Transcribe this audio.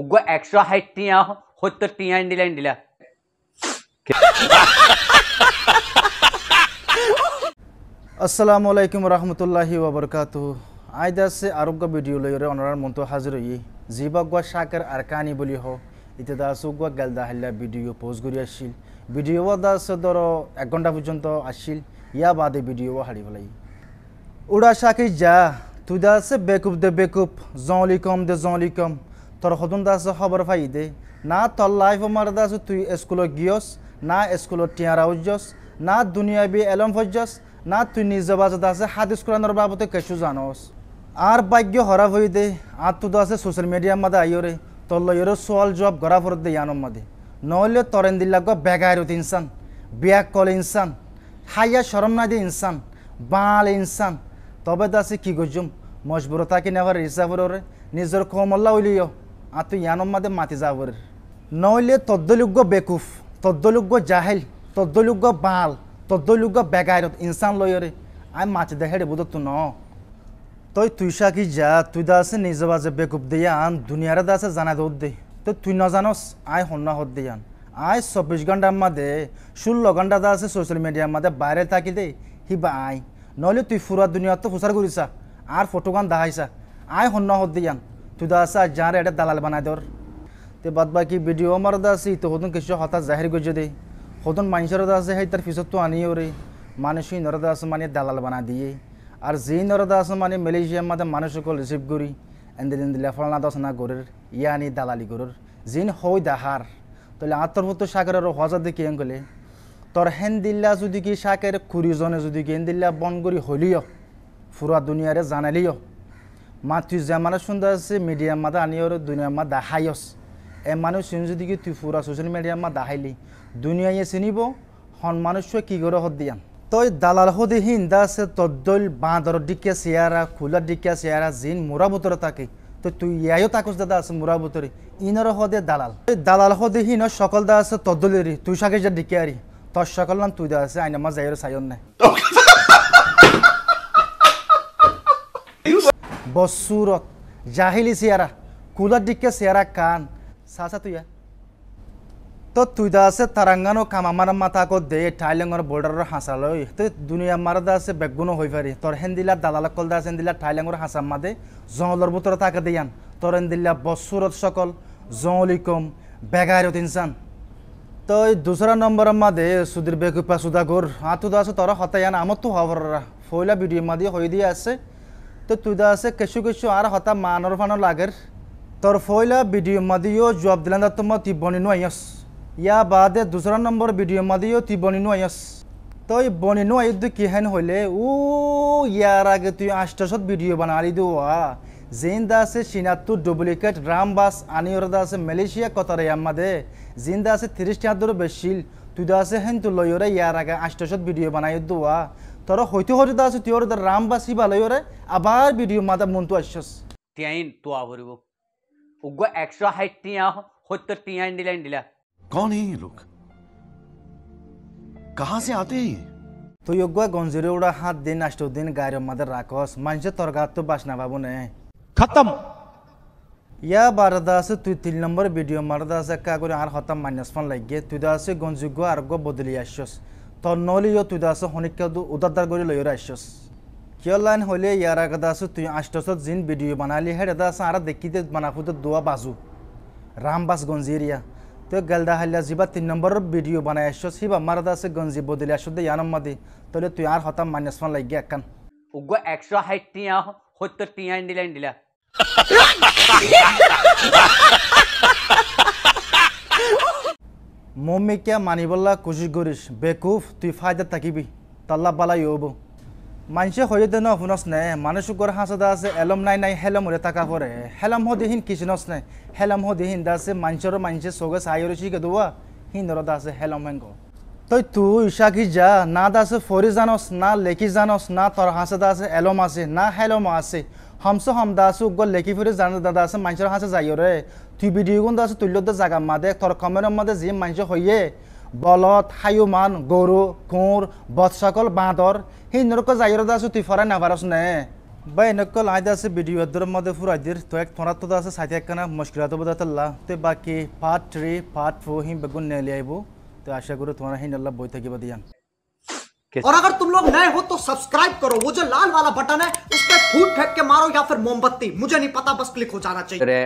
ഉഗ്ഗ extra ഹൈറ്റിയാ ഹൊത്ത ടീയാ ഉണ്ടില്ല দিলা আসসালামু আলাইকুম রহমতুল্লাহি ওবরকাতু আছে আরোগ্য ভিডিও লৈ অনরার মন্ত হাজির হই জিবাগুয়া শাকের আর কানি বলি হ দা আছো দাসুগুয়া গেলদা হাল্লা ভিডিও পোস্ট করি আসছিল ভিডিও আছে ধর এক ঘন্টা পর্যন্ত আসছিল ইয়া বাদে ভিডিও হারি বলাই উড়া শাকি যা তুই আছে বেকুপ দে বেকুপ জলি কম দে জলি কম তোর সদন দাস খবর পাই দে না তোর লাইফ মার দাস তুই স্কুলত গিয়স না স্কুলত টিয়ারা উজ্জস না বি এলম ফজ্জস না তুই নিজ বাজ দাসে হাত কোরআনের বাবদে কিছু জানোস আর ভাগ্য হরা হই দে আর তো দাসে সোশ্যাল মিডিয়ার মাদে আইও রে তোর লইয়েরও সোয়াল জবাব গড়া ফর দে ইয়ানোর মাদে নহলে তরেন দিল্লাগ বেগায়রত ইনসান বিয়া কল ইনসান হাইয়া শরম না দে ইনসান বাল ইনসান তবে দাসে কি গজুম মজবুরতাকে নেওয়ার হিসাবরে নিজের কমল্লা উলিও আতু ইয়ানম্মাদে মাতি যাবর নইলে তদ্দলুগ্য বেকুফ তদ্দলুগ্য জাহেল তদ্দলুগ্য বাল তদ্দলুগ্য বেগায়রত ইনসান লয়রে আমি মাতি দেহেড়ে বুধ তু ন তই তুই সাকি যা তুই দা আছে নিজে বাজে বেকুপ দিয়া আন দুনিয়ারে আছে জানা দৌদ দে তো তুই ন জানস আয় হন্যা হত দিয়ে আন আয় চব্বিশ ঘন্টার মাদে ষোল্ল ঘন্টা আছে সোশ্যাল মিডিয়ার মাদে বাইরে থাকি দে হি বা আই নইলে তুই ফুরা দুনিয়াত তো হুসার করিসা আর ফটোগান দাহাইসা আই হন্না হত দিয়ে আন তুই দাসা যারে এটা দালাল বানায় তোর তে বাদ বাকি ভিডিও আমার দাসি তো হতন কিছু হঠাৎ জাহির করে দে হতন মানুষের দাসে সেই তার পিছত তো আনিও রে মানুষই নরদাস মানে দালাল বানা দিয়ে আর যে নরদাস মানে মালয়েশিয়ার মাঝে মানুষকে রিসিভ করি এন্দিন দিলে ফলানা দশ না গরুর ইয়া আনি দালালি গরুর জিন হই দাহার তাহলে আত্মর্ভুত সাগরের হজা দেখি গেলে তোর হেন দিল্লা যদি কি সাকের কুড়িজনে যদি কি হেন দিল্লা বন করি হলিও ফুরা দুনিয়ারে জানালিও যে মাতৃজামানে শুনতে আছে মিডিয়ার মাদা আনি আর দুনিয়ার মা দাহাইস এ মানুষ চিন যদি কি তুই ফুরা সোশ্যাল মিডিয়ার মা দাহাইলি দুনিয়ায় চিনিব হন মানুষ কি করে হত দিয়ান তই দালাল হদি দা আছে তদ্দল বাঁদর ডিকে চেয়ারা খোলা ডিকে চেয়ারা জিন মোরা বুতর থাকে তো তুই ইয়াইও তাকুস দাদা আছে মোরা বুতরি ইনর হদে দালাল তুই দালাল হদি হিন সকল দা আছে তদ্দলেরি তুই সাকে যা ডিকে আরি তোর সকল নাম তুই দা আছে আইনামা যাইর সাইন নাই বসুরত জাহিলি চেয়ারা কুলার দিকে চেয়ারা কান সাসা তুইয়া তো তুই দা আছে তারাঙ্গানো কাম আমার মাথা কত দে থাইল্যাঙ্গর বর্ডারের হাঁসা লই তো দুনিয়া মারা দা আছে বেগুনো হয়ে পারি তোর হেন্দিলা দালালা কল দা আছে হেন্দিলা থাইল্যাঙ্গর হাঁসা মাদে জঙ্গলের ভিতরে তাকে দিয়ান তোর হেন্দিলা বসুরত সকল জঙ্গলিকম বেগায়রত ইনসান তো এই দুসরা নম্বর দে সুদীর বেকুপা সুদাগর হাতু দা আছে তোরা হতায়ান আমার তো হবররা ফইলা ভিডিও মাদি হয়ে দিয়ে আছে তো তুই তুদা আছে কিছু কিছু আর হতা মানর ফানর লাগের তোর ফইলা ভিডিও মাদিও জবাব দিলাম তো মই তিব্বনি নো আইস ইয়া বাদে দুসরা নম্বর ভিডিও মাদিও তিবনি নো আইস তো এই বনি নু আইদ কি হেন হইলে ও ইয়ার আগে তুই আষ্টশত ভিডিও বানালি দি আ জিন্দা আছে সিনাতু ডুপ্লিকেট রামবাস দা আছে মালয়েশিয়া কতারে আমাদে জিন্দা আছে তিরিশ টাকা বেশিল তুই দা আছে হেন তো লইরে ইয়ার আগে আষ্টশত ভিডিও বানাই দু আ तर होते होते दास राम दर रामबासी बालयोर आबार वीडियो माता मुंतु अशस त्याइन तो आवरिबो उग एक्स्ट्रा हाइट तिया होत तो तियाइन दिलाइन दिला कौन है ये लोग कहां से आते हैं तो योग्य गंजरे उड़ा हाथ दिन अष्ट दिन गायर मदर राकोस मंजे तरगात तो बासना बाबू ने खत्म या बारदास तु तीन नंबर वीडियो मारदास का कोई आर खत्म माइनस फन लगे तुदास तु दास गंजुगो आरगो बदली आशस তন্নলি ইয় তুই দাস হনিকা উদাদার করে লই রাইসস কিয় লাইন হলে ইয়ার আগে দাস তুই আষ্টসত জিন ভিডিও বানালি দাদা আছে আর দেখিতে বানাফুতে দোয়া বাজু রামবাস গঞ্জিরিয়া তো গেলদা হাল্লা জিবা তিন নম্বরের ভিডিও বানাই আসছস হিবা মারা দাস গঞ্জি বদলে আসছ দে ইয়ানম্মাদি তাহলে তুই আর হতাম মাইনাস লাগে লাগি একান উগ্র একশো হাইট টিয়া হত্তর টিয়া ইন্ডিলা দিলা মম্মিকে মানিবল্লা কোশিশ করিস বেকুফ তুই ফায়দাত থাকিবি তাল্লা বালাই হব মানুষে হয়ে দেন শুনস নে মানুষ গর হাসাদা আছে এলম নাই নাই হেলম হলে থাকা পরে হেলম হ দিহীন কিচনস নে হেলম হ দিহীন দা আছে মানুষের মানুষে সগে সাই শিখে দেওয়া হিন্দর দা আছে হেলম হেঙ্গ তই তুই ইশাকি যা না দা আছে ফরি জানস না লেখি জানস না তোর হাসাদা আছে এলম আছে না হেলম আছে হামসো হামদা আছে গ লেখি ফুরে জান দাদা আছে মানুষের হাসে যাইও রে তুই ভিডিও জাগা মাদে মাদে যে মানুষ হইয়ে বলত হায়ুমান গরু কোঁর বৎসকল বাঁদর নরক আছে তুই ফরাই নে বা আছে ভিডিও ফুরাই দির তো এক আছে একখানা বাকি পার্ট থ্রি পার্ট ফোর হি বেগুন নেলে আইব তো আশা করি তোমার হিন বই থাকিব দিয়ান और अगर तुम लोग नए हो तो सब्सक्राइब करो वो जो लाल वाला बटन है उस पर फूट फेंक के मारो या फिर मोमबत्ती मुझे नहीं पता बस क्लिक हो जाना चाहिए